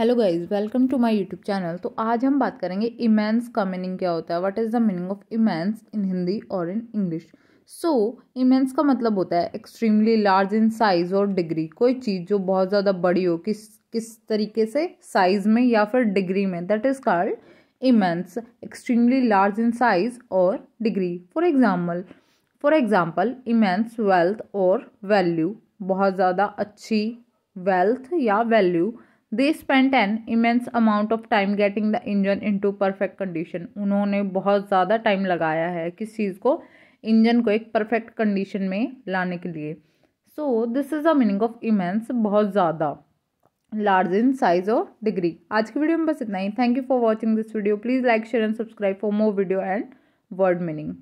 hello guys welcome to my YouTube channel तो आज हम बात करेंगे इमेंस का मीनिंग क्या होता है what is the meaning of immense in Hindi और इन इंग्लिश सो इमेंस का मतलब होता है एक्सट्रीमली लार्ज इन साइज़ और डिग्री कोई चीज़ जो बहुत ज़्यादा बड़ी हो किस किस तरीके से साइज़ में या फिर डिग्री में that is called immense extremely large in size और degree for example for example immense wealth और वैल्यू बहुत ज़्यादा अच्छी वेल्थ या value they spent an immense amount of time getting the engine into perfect condition उन्होंने बहुत ज़्यादा time लगाया है किस चीज़ को इंजन को एक परफेक्ट कंडीशन में लाने के लिए so this is the meaning of immense बहुत ज़्यादा लार्ज इन साइज और डिग्री आज की वीडियो में बस इतना ही thank you for watching this video please like share and subscribe for more video and word meaning